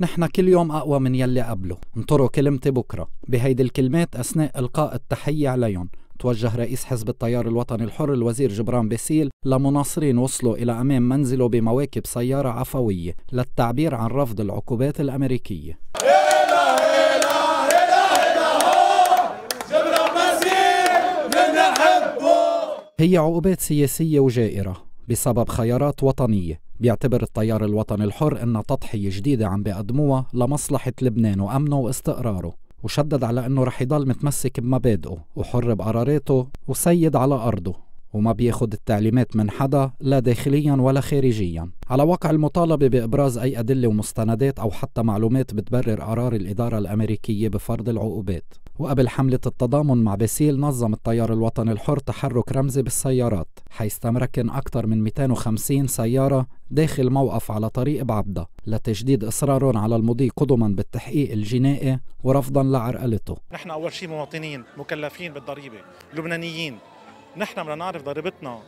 نحن كل يوم أقوى من يلي قبله انطروا كلمتي بكرة بهيدي الكلمات أثناء إلقاء التحية عليهم توجه رئيس حزب التيار الوطني الحر الوزير جبران باسيل لمناصرين وصلوا إلى أمام منزله بمواكب سيارة عفوية للتعبير عن رفض العقوبات الأمريكية هي عقوبات سياسية وجائرة بسبب خيارات وطنية بيعتبر التيار الوطني الحر أنها تضحية جديدة عم بيقدموها لمصلحة لبنان وأمنه واستقراره وشدد على أنه رح يضل متمسك بمبادئه وحر بقراراته وسيد على أرضه وما بياخد التعليمات من حدا لا داخليا ولا خارجيا على واقع المطالبة بإبراز أي أدلة ومستندات أو حتى معلومات بتبرر قرار الإدارة الأمريكية بفرض العقوبات وقبل حملة التضامن مع باسيل نظم التيار الوطني الحر تحرك رمزي بالسيارات حيث تمركن أكثر من 250 سيارة داخل موقف على طريق بعبدة لتجديد إصرارهم على المضي قدما بالتحقيق الجنائي ورفضا لعرقلته نحن أول شيء مواطنين مكلفين بالضريبة لبنانيين نحن بدنا نعرف ضريبتنا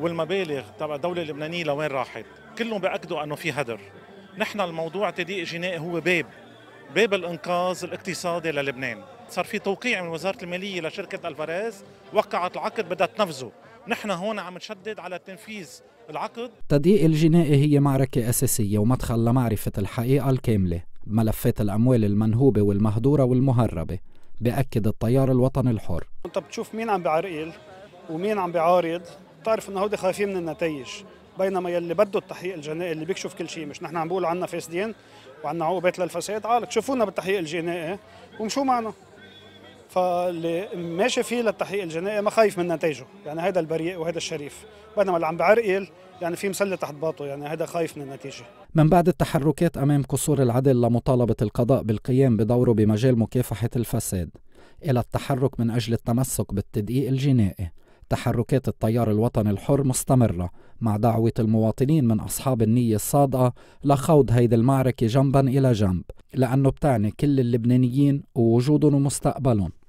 والمبالغ تبع الدولة اللبنانية لوين راحت كلهم بأكدوا أنه في هدر نحن الموضوع تدقيق جنائي هو باب باب الانقاذ الاقتصادي للبنان صار في توقيع من وزاره الماليه لشركه الفاريز وقعت العقد بدها تنفذه نحن هون عم نشدد على تنفيذ العقد التضييق الجنائي هي معركة أساسية ومدخل لمعرفة الحقيقة الكاملة ملفات الأموال المنهوبة والمهدورة والمهربة بأكد التيار الوطني الحر أنت بتشوف مين عم بعرقل ومين عم بعارض بتعرف انه هودي خايفين من النتائج بينما يلي بده التحقيق الجنائي اللي بيكشف كل شيء مش نحن عم بقول عنا فاسدين وعنا عقوبات للفساد عالك آه، شوفونا بالتحقيق الجنائي ومشو معنا فاللي ماشي فيه للتحقيق الجنائي ما خايف من نتائجه يعني هذا البريء وهذا الشريف بينما اللي عم بعرقل يعني في مسلة تحت باطه يعني هذا خايف من النتيجة من بعد التحركات أمام قصور العدل لمطالبة القضاء بالقيام بدوره بمجال مكافحة الفساد إلى التحرك من أجل التمسك بالتدقيق الجنائي تحركات التيار الوطني الحر مستمرة مع دعوة المواطنين من أصحاب النية الصادقة لخوض هيدي المعركة جنبا إلى جنب لأنه بتعني كل اللبنانيين ووجودهم ومستقبلهم